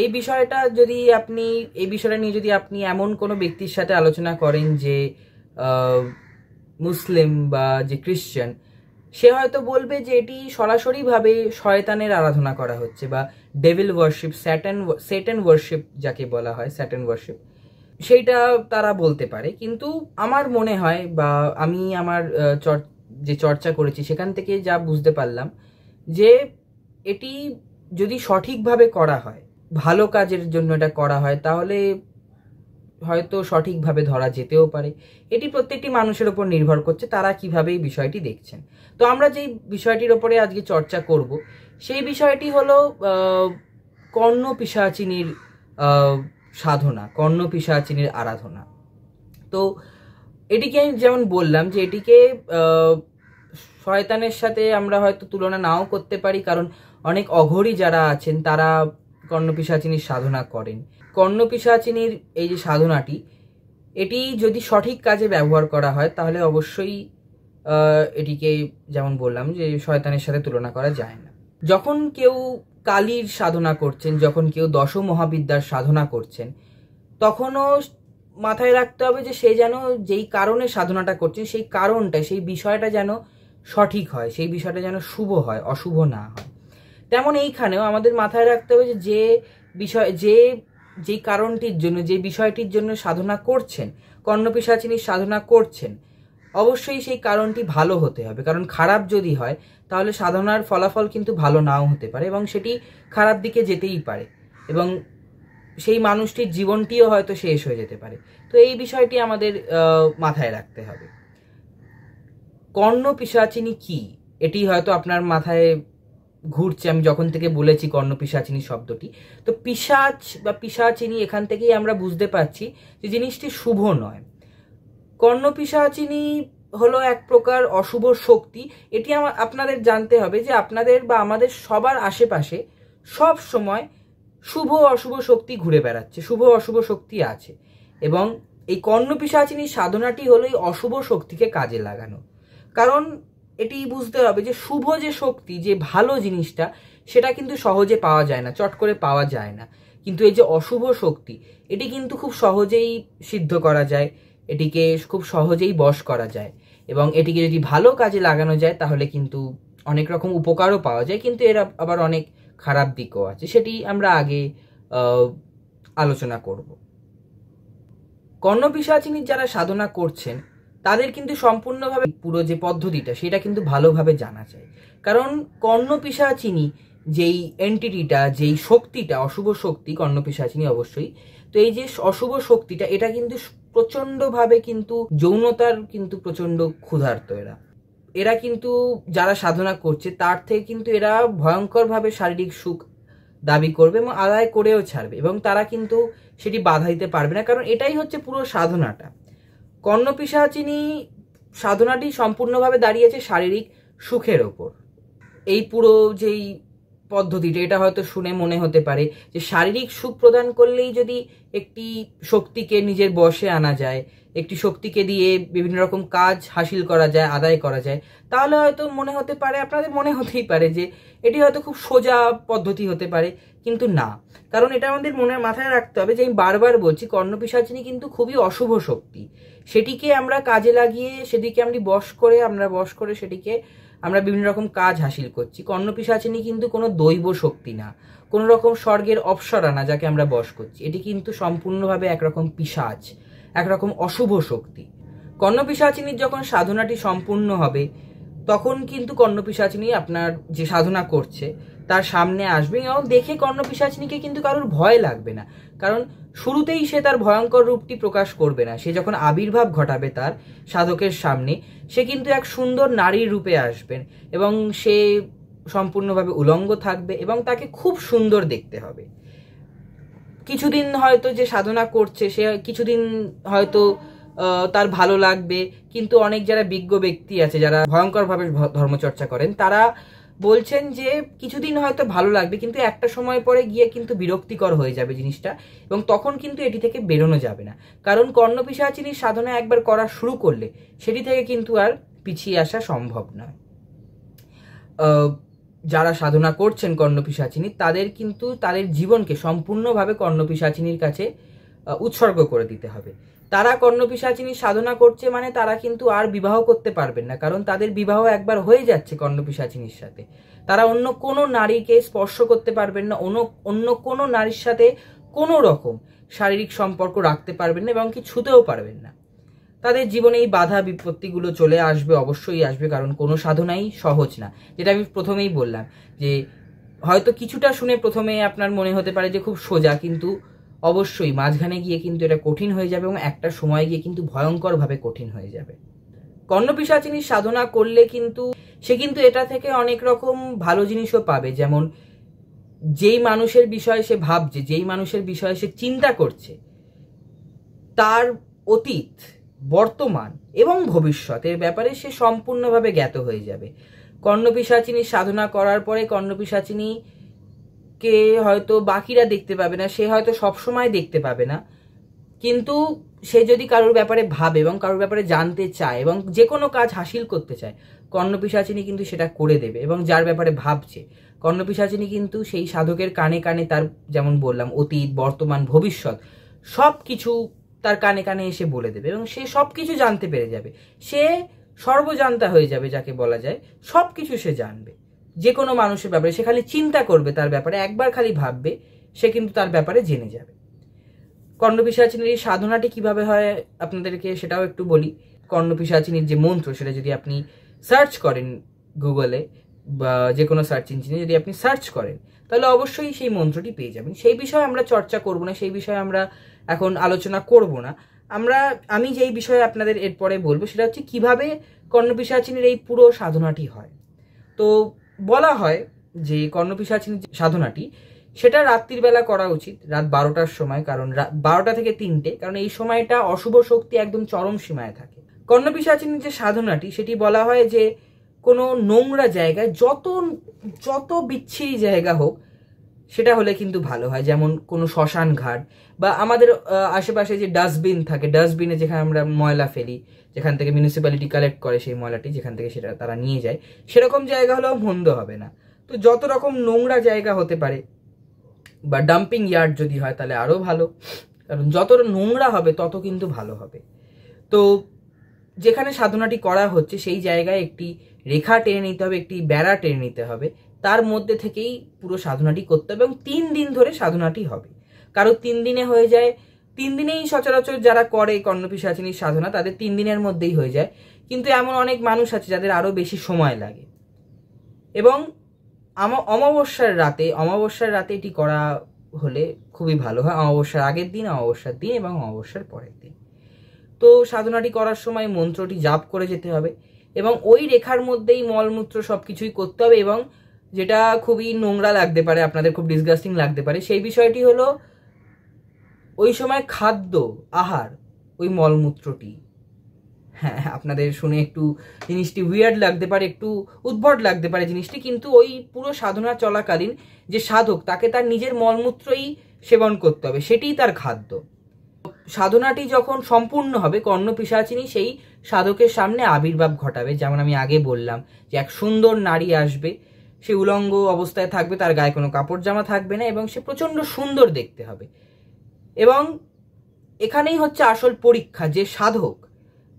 এই বিষয়টা যদি আপনি এই বিষয়টা নিয়ে যদি আপনি এমন কোনো ব্যক্তির সাথে আলোচনা করেন যে মুসলিম বা যে খ্রিশ্চান সে হয়তো বলবে যে এটি সরাসরিভাবে শয়তানের আরাধনা করা হচ্ছে বা devil worship satan satan worship যাকে বলা হয় স্যাটেন ওয়ার্শিপ সেইটা তারা বলতে পারে কিন্তু আমার মনে হয় বা আমি আমার যে চর্চা করেছি সেখান থেকে যা বুঝতে পারলাম যে এটি যদি সঠিকভাবে করা হয় ভালো কাজের জন্য এটা করা হয় তাহলে হয়তো সঠিকভাবে ধরা যেতেও পারে এটি প্রত্যেকটি মানুষের ওপর নির্ভর করছে তারা কিভাবে এই বিষয়টি দেখছেন তো আমরা যেই বিষয়টির ওপরে আজকে চর্চা করব সেই বিষয়টি হলো কর্ণ পিসাচিনীর সাধনা কর্ণ পিসাচিনীর আরাধনা তো এটিকে আমি যেমন বললাম যে এটিকে শয়তানের সাথে আমরা হয়তো তুলনা নাও করতে পারি কারণ অনেক অঘরী যারা আছেন তারা কর্ণপিসাচিনীর সাধনা করেন কর্ণপিসাচিনীর এই যে সাধনাটি এটি যদি সঠিক কাজে ব্যবহার করা হয় তাহলে অবশ্যই এটিকে যেমন বললাম যে শয়তানের সাথে তুলনা করা যায় না যখন কেউ কালীর সাধনা করছেন যখন কেউ দশ মহাবিদ্যার সাধনা করছেন তখনও মাথায় রাখতে হবে যে সে যেন যেই কারণে সাধনাটা করছেন সেই কারণটা সেই বিষয়টা যেন সঠিক হয় সেই বিষয়টা যেন শুভ হয় অশুভ না হয় তেমন এইখানেও আমাদের মাথায় রাখতে হবে যে যে বিষয় যে যেই কারণটির জন্য যে বিষয়টির জন্য সাধনা করছেন কর্ণপিসাচিনী সাধনা করছেন অবশ্যই সেই কারণটি ভালো হতে হবে কারণ খারাপ যদি হয় তাহলে সাধনার ফলাফল কিন্তু ভালো নাও হতে পারে এবং সেটি খারাপ দিকে যেতেই পারে এবং সেই মানুষটির জীবনটিও হয়তো শেষ হয়ে যেতে পারে তো এই বিষয়টি আমাদের মাথায় রাখতে হবে কর্ণ পিসাচিনী কি এটি হয়তো আপনার মাথায় ঘুরছে আমি যখন থেকে বলেছি কর্ণ শব্দটি তো পিসাচ বা পিসাচিনী এখান থেকেই আমরা বুঝতে পারছি যে জিনিসটি শুভ নয় কর্ণ পিসাচিনী হলো এক প্রকার অশুভ শক্তি এটি আমার আপনাদের জানতে হবে যে আপনাদের বা আমাদের সবার আশেপাশে সব সময় শুভ অশুভ শক্তি ঘুরে বেড়াচ্ছে শুভ অশুভ শক্তি আছে এবং এই কর্ণ সাধনাটি হলো এই অশুভ শক্তিকে কাজে লাগানো কারণ এটি বুঝতে হবে যে শুভ যে শক্তি যে ভালো জিনিসটা সেটা কিন্তু সহজে পাওয়া যায় না চট করে পাওয়া যায় না কিন্তু এই যে অশুভ শক্তি এটি কিন্তু খুব সহজেই সিদ্ধ করা যায় এটিকে খুব সহজেই বশ করা যায় এবং এটিকে যদি ভালো কাজে লাগানো যায় তাহলে কিন্তু অনেক রকম উপকারও পাওয়া যায় কিন্তু এর আবার অনেক খারাপ দিকও আছে সেটি আমরা আগে আলোচনা করব কর্ণপিসাচিনীর যারা সাধনা করছেন তাদের কিন্তু সম্পূর্ণভাবে পুরো যে পদ্ধতিটা সেটা কিন্তু ভালোভাবে জানা চাই কারণ কর্ণপিসা যেই এন্টিটিটা যেই শক্তিটা অশুভ শক্তি কর্ণ চিনি অবশ্যই তো এই যে অশুভ শক্তিটা এটা কিন্তু প্রচণ্ডভাবে কিন্তু যৌনতার কিন্তু প্রচণ্ড ক্ষুধার্ত এরা এরা কিন্তু যারা সাধনা করছে তার থেকে কিন্তু এরা ভয়ঙ্করভাবে শারীরিক সুখ দাবি করবে এবং আদায় করেও ছাড়বে এবং তারা কিন্তু সেটি বাধা দিতে পারবে না কারণ এটাই হচ্ছে পুরো সাধনাটা কর্ণপিসাচিনী সাধনাটি সম্পূর্ণভাবে দাঁড়িয়েছে শারীরিক সুখের ওপর এই পুরো যেই পদ্ধতিটা এটা হয়তো শুনে মনে হতে পারে যে শারীরিক সুখ প্রদান করলেই যদি একটি শক্তিকে নিজের বশে আনা যায় একটি শক্তিকে দিয়ে বিভিন্ন রকম কাজ হাসিল করা যায় আদায় করা যায় তাহলে হয়তো মনে হতে পারে আপনাদের মনে হতেই পারে যে এটি হয়তো খুব সোজা পদ্ধতি হতে পারে কিন্তু না কারণ এটা আমাদের মনের মাথায় রাখতে হবে যে আমি বারবার বলছি কর্ণপিসাচিনী কিন্তু খুবই অশুভ শক্তি সেটিকে আমরা কাজে লাগিয়ে সেটিকে আমি বশ করে আমরা বশ করে সেটিকে আমরা বিভিন্ন রকম কাজ হাসিল করছি কর্ণপিসাচিনী কিন্তু কোনো দৈব শক্তি না কোনো রকম স্বর্গের অপসরা না যাকে আমরা বশ করছি এটি কিন্তু সম্পূর্ণভাবে একরকম পিসাচ একরকম অশুভ শক্তি কর্ণপিসাচিনীর যখন সাধনাটি সম্পূর্ণ হবে তখন কিন্তু কর্ণপিসাচিনী আপনার যে সাধনা করছে তার সামনে আসবে এবং দেখে কর্ণপিসাচিনীকে কিন্তু কারোর ভয় লাগবে না কারণ শুরুতেই সে তার ভয়ঙ্কর রূপটি প্রকাশ করবে না সে যখন আবির্ভাব ঘটাবে তার সাধকের সামনে সে কিন্তু এক সুন্দর নারীর রূপে আসবেন এবং সে সম্পূর্ণভাবে উলঙ্গ থাকবে এবং তাকে খুব সুন্দর দেখতে হবে কিছুদিন হয়তো যে সাধনা করছে সে কিছুদিন হয়তো তার ভালো লাগবে কিন্তু অনেক যারা বিজ্ঞ ব্যক্তি আছে যারা ভয়ঙ্করভাবে ধর্মচর্চা করেন তারা বলছেন যে কিছুদিন হয়তো ভালো লাগবে কিন্তু একটা সময় পরে গিয়ে কিন্তু বিরক্তিকর হয়ে যাবে জিনিসটা এবং তখন কিন্তু এটি থেকে বেরোনো যাবে না কারণ কর্ণপিসাচিনীর সাধনা একবার করা শুরু করলে সেটি থেকে কিন্তু আর পিছিয়ে আসা সম্ভব নয় যারা সাধনা করছেন কর্ণপিসাচিনী তাদের কিন্তু তাদের জীবনকে সম্পূর্ণভাবে কর্ণপিসাচিনীর কাছে উৎসর্গ করে দিতে হবে তারা কর্ণপিসাচিনী সাধনা করছে মানে তারা কিন্তু আর বিবাহ করতে পারবেন না কারণ তাদের বিবাহ একবার হয়ে যাচ্ছে কর্ণপিসাচিনীর সাথে তারা অন্য কোনো নারীকে স্পর্শ করতে পারবেন না অন্য অন্য কোনো নারীর সাথে কোনো রকম শারীরিক সম্পর্ক রাখতে পারবেন না এবং কি ছুতেও পারবেন না তাদের জীবনে এই বাধা বিপত্তিগুলো চলে আসবে অবশ্যই আসবে কারণ কোনো সাধনাই সহজ না যেটা আমি প্রথমেই বললাম যে হয়তো কিছুটা শুনে প্রথমে আপনার মনে হতে পারে যে খুব সোজা কিন্তু অবশ্যই মাঝখানে গিয়ে কিন্তু এটা কঠিন হয়ে যাবে এবং একটা সময় গিয়ে কিন্তু ভয়ঙ্করভাবে কঠিন হয়ে যাবে কর্ণপিসাচিনী সাধনা করলে কিন্তু সে কিন্তু এটা থেকে অনেক রকম ভালো জিনিসও পাবে যেমন যেই মানুষের বিষয়ে সে ভাবছে যেই মানুষের বিষয়ে সে চিন্তা করছে তার অতীত বর্তমান এবং ভবিষ্যতের ব্যাপারে সে সম্পূর্ণভাবে জ্ঞাত হয়ে যাবে কর্ণপিসাচিনী সাধনা করার পরে কর্ণপিসাচিনী কে হয়তো বাকিরা দেখতে পাবে না সে হয়তো সবসময় দেখতে পাবে না কিন্তু সে যদি কারোর ব্যাপারে ভাবে এবং কারোর ব্যাপারে জানতে চায় এবং যে কোনো কাজ হাসিল করতে চায় কর্ণপিসাচিনী কিন্তু সেটা করে দেবে এবং যার ব্যাপারে ভাবছে কর্ণপিসাচিনী কিন্তু সেই সাধকের কানে কানে তার যেমন বললাম অতীত বর্তমান ভবিষ্যৎ সব কিছু তার কানে কানে এসে বলে দেবে এবং সে সব কিছু জানতে পেরে যাবে সে সর্বজান্তা হয়ে যাবে যাকে বলা যায় সব কিছু সে জানবে যে কোনো মানুষের ব্যাপারে সে খালি চিন্তা করবে তার ব্যাপারে একবার খালি ভাববে সে কিন্তু তার ব্যাপারে জেনে যাবে কর্ণপিসাচিনীর এই সাধনাটি কিভাবে হয় আপনাদেরকে সেটাও একটু বলি কর্ণপিসাচিনীর যে মন্ত্র সেটা যদি আপনি সার্চ করেন গুগলে বা যে কোনো সার্চ ইঞ্জিনে যদি আপনি সার্চ করেন তাহলে অবশ্যই সেই মন্ত্রটি পেয়ে যাবেন সেই বিষয়ে আমরা চর্চা করব না সেই বিষয়ে আমরা এখন আলোচনা করব না আমরা আমি যেই বিষয়ে আপনাদের এরপরে বলবো সেটা হচ্ছে কিভাবে কর্ণপিসাচিনীর এই পুরো সাধনাটি হয় তো বলা হয় যে কর্ণপিসাচিনীর সাধনাটি সেটা রাত্রির বেলা করা উচিত রাত বারোটার সময় কারণ বারোটা থেকে তিনটে কারণ এই সময়টা অশুভ শক্তি একদম চরম সীমায় থাকে কর্ণপিসাচিনীর যে সাধনাটি সেটি বলা হয় যে কোনো নোংরা জায়গায় যত যত বিচ্ছিরি জায়গা হোক সেটা হলে কিন্তু ভালো হয় যেমন কোনো শ্মশান ঘাট বা আমাদের আশেপাশে যে ডাস্টবিন থাকে ডাস্টবিনে যেখানে আমরা ময়লা ফেলি যেখান থেকে মিউনিসিপ্যালিটি কালেক্ট করে সেই ময়লাটি যেখান থেকে সেটা তারা নিয়ে যায় সেরকম জায়গা হলেও মন্দ হবে না তো যত রকম নোংরা জায়গা হতে পারে বা ডাম্পিং ইয়ার্ড যদি হয় তাহলে আরও ভালো কারণ যত নোংরা হবে তত কিন্তু ভালো হবে তো যেখানে সাধনাটি করা হচ্ছে সেই জায়গায় একটি রেখা টেনে নিতে হবে একটি বেড়া টেনে নিতে হবে তার মধ্যে থেকেই পুরো সাধনাটি করতে হবে এবং তিন দিন ধরে সাধনাটি হবে কারো তিন দিনে হয়ে যায় তিন দিনেই সচরাচর যারা করে কর্ণপিসাচিনীর সাধনা তাদের তিন দিনের মধ্যেই হয়ে যায় কিন্তু এমন অনেক মানুষ আছে যাদের আরও বেশি সময় লাগে এবং অমাবস্যার রাতে অমাবস্যার রাতে এটি করা হলে খুবই ভালো হয় অমাবস্যার আগের দিন অমাবস্যার দিন এবং অমাবস্যার পরের দিন তো সাধনাটি করার সময় মন্ত্রটি জাপ করে যেতে হবে এবং ওই রেখার মধ্যেই মলমূত্র সব কিছুই করতে হবে এবং যেটা খুবই নোংরা লাগতে পারে আপনাদের খুব ডিসগাস্টিং লাগতে পারে সেই বিষয়টি হলো ওই সময় খাদ্য আহার ওই মলমূত্রটি হ্যাঁ আপনাদের শুনে একটু জিনিসটি উইয়ার্ড লাগতে পারে একটু উদ্ভট লাগতে পারে জিনিসটি কিন্তু ওই পুরো সাধনা চলাকালীন যে সাধক তাকে তার নিজের মলমূত্রই সেবন করতে হবে সেটিই তার খাদ্য সাধনাটি যখন সম্পূর্ণ হবে কর্ণপিসাচিনী সেই সাধকের সামনে আবির্ভাব ঘটাবে যেমন আমি আগে বললাম যে এক সুন্দর নারী আসবে সে উলঙ্গ অবস্থায় থাকবে তার গায়ে কোনো কাপড় জামা থাকবে না এবং সে প্রচণ্ড সুন্দর দেখতে হবে এবং এখানেই হচ্ছে আসল পরীক্ষা যে সাধক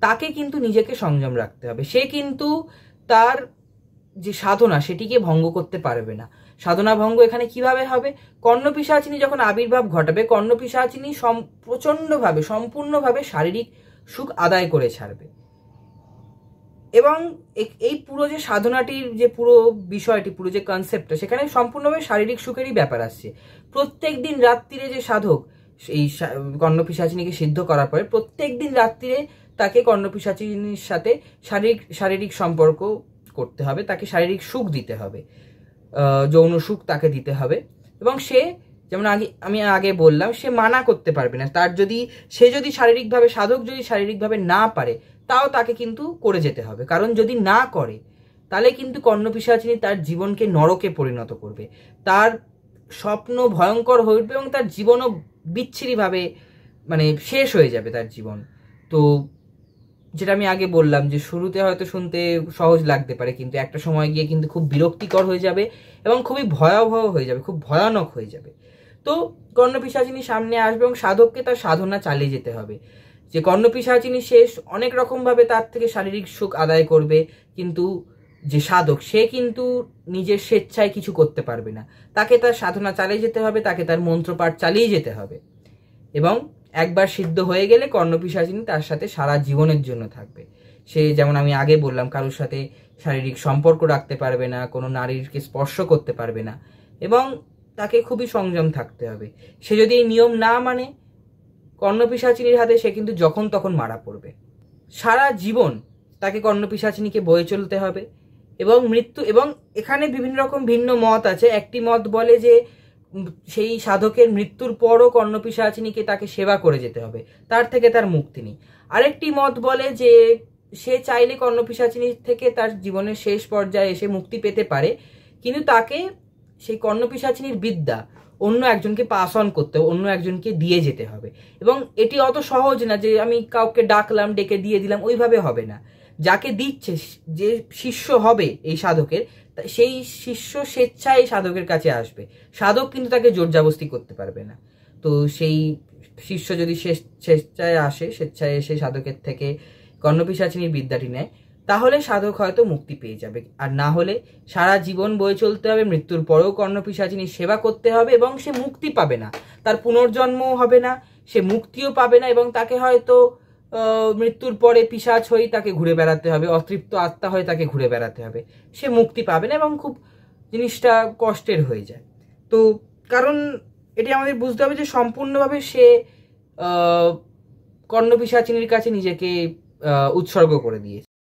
তাকে কিন্তু নিজেকে সংযম রাখতে হবে সে কিন্তু তার যে সাধনা সেটিকে ভঙ্গ করতে পারবে না সাধনা ভঙ্গ এখানে কিভাবে হবে কর্ণপিসাচিনী যখন আবির্ভাব ঘটাবে কর্ণপিসাচিনী প্রচণ্ডভাবে সম্পূর্ণভাবে শারীরিক সুখ আদায় করে ছাড়বে এবং এই পুরো যে সাধনাটির যে পুরো বিষয়টি পুরো যে কনসেপ্টটা সেখানে সম্পূর্ণভাবে শারীরিক সুখেরই ব্যাপার আসছে প্রত্যেক দিন রাত্রিরে যে সাধক এই কর্ণপিসাচিনীকে সিদ্ধ করার পরে প্রত্যেক দিন রাত্রিরে তাকে কর্ণপিসাচিনীর সাথে শারীরিক শারীরিক সম্পর্ক করতে হবে তাকে শারীরিক সুখ দিতে হবে যৌন সুখ তাকে দিতে হবে এবং সে যেমন আগে আমি আগে বললাম সে মানা করতে পারবে না তার যদি সে যদি শারীরিকভাবে সাধক যদি শারীরিকভাবে না পারে তাও তাকে কিন্তু করে যেতে হবে কারণ যদি না করে তাহলে কিন্তু কর্ণপিসাচিনী তার জীবনকে নরকে পরিণত করবে তার স্বপ্ন ভয়ঙ্কর হয়ে উঠবে এবং তার জীবনও বিচ্ছিরিভাবে মানে শেষ হয়ে যাবে তার জীবন তো যেটা আমি আগে বললাম যে শুরুতে হয়তো শুনতে সহজ লাগতে পারে কিন্তু একটা সময় গিয়ে কিন্তু খুব বিরক্তিকর হয়ে যাবে এবং খুবই ভয়াবহ হয়ে যাবে খুব ভয়ানক হয়ে যাবে তো কর্ণপিসাচিনী সামনে আসবে এবং সাধককে তার সাধনা চালিয়ে যেতে হবে যে কর্ণপিসাচিনী শেষ অনেক রকমভাবে তার থেকে শারীরিক সুখ আদায় করবে কিন্তু যে সাধক সে কিন্তু নিজের স্বেচ্ছায় কিছু করতে পারবে না তাকে তার সাধনা চালিয়ে যেতে হবে তাকে তার মন্ত্রপাঠ চালিয়ে যেতে হবে এবং একবার সিদ্ধ হয়ে গেলে কর্ণপিসাচিনী তার সাথে সারা জীবনের জন্য থাকবে সে যেমন আমি আগে বললাম কারোর সাথে শারীরিক সম্পর্ক রাখতে পারবে না কোনো নারীরকে স্পর্শ করতে পারবে না এবং তাকে খুবই সংযম থাকতে হবে সে যদি এই নিয়ম না মানে কর্ণপিসাচিনীর হাতে সে কিন্তু যখন তখন মারা পড়বে সারা জীবন তাকে কর্ণপিসাচিনীকে বয়ে চলতে হবে এবং মৃত্যু এবং এখানে বিভিন্ন রকম ভিন্ন মত আছে একটি মত বলে যে সেই সাধকের মৃত্যুর পরও কর্ণপিসাচিনীকে তাকে সেবা করে যেতে হবে তার থেকে তার মুক্তি নেই আরেকটি মত বলে যে সে চাইলে কর্ণপিসাচিনী থেকে তার জীবনের শেষ পর্যায়ে এসে মুক্তি পেতে পারে কিন্তু তাকে সেই কর্ণপিসাচিনীর বিদ্যা অন্য একজনকে পাস অন করতে হবে অন্য একজনকে দিয়ে যেতে হবে এবং এটি অত সহজ না যে আমি কাউকে ডাকলাম ডেকে দিয়ে দিলাম ওইভাবে হবে না যাকে দিচ্ছে যে শিষ্য হবে এই সাধকের সেই শিষ্য স্বেচ্ছায় সাধকের কাছে আসবে সাধক কিন্তু তাকে জোর জাবস্তি করতে পারবে না তো সেই শিষ্য যদি স্বেচ্ছায় আসে স্বেচ্ছায় এসে সাধকের থেকে কর্ণপিসাচিনীর বিদ্যাটি নেয় তাহলে সাধক হয়তো মুক্তি পেয়ে যাবে আর না হলে সারা জীবন বয়ে চলতে হবে মৃত্যুর পরেও কর্ণপিসাচিনী সেবা করতে হবে এবং সে মুক্তি পাবে না তার পুনর্জন্মও হবে না সে মুক্তিও পাবে না এবং তাকে হয়তো মৃত্যুর পরে পিসাচ হয়ে তাকে ঘুরে বেড়াতে হবে অতৃপ্ত আত্মা হয়ে তাকে ঘুরে বেড়াতে হবে সে মুক্তি পাবে না এবং খুব জিনিসটা কষ্টের হয়ে যায় তো কারণ এটি আমাদের বুঝতে হবে যে সম্পূর্ণভাবে সে কর্ণপিসাচিনীর কাছে নিজেকে উৎসর্গ করে দিয়েছে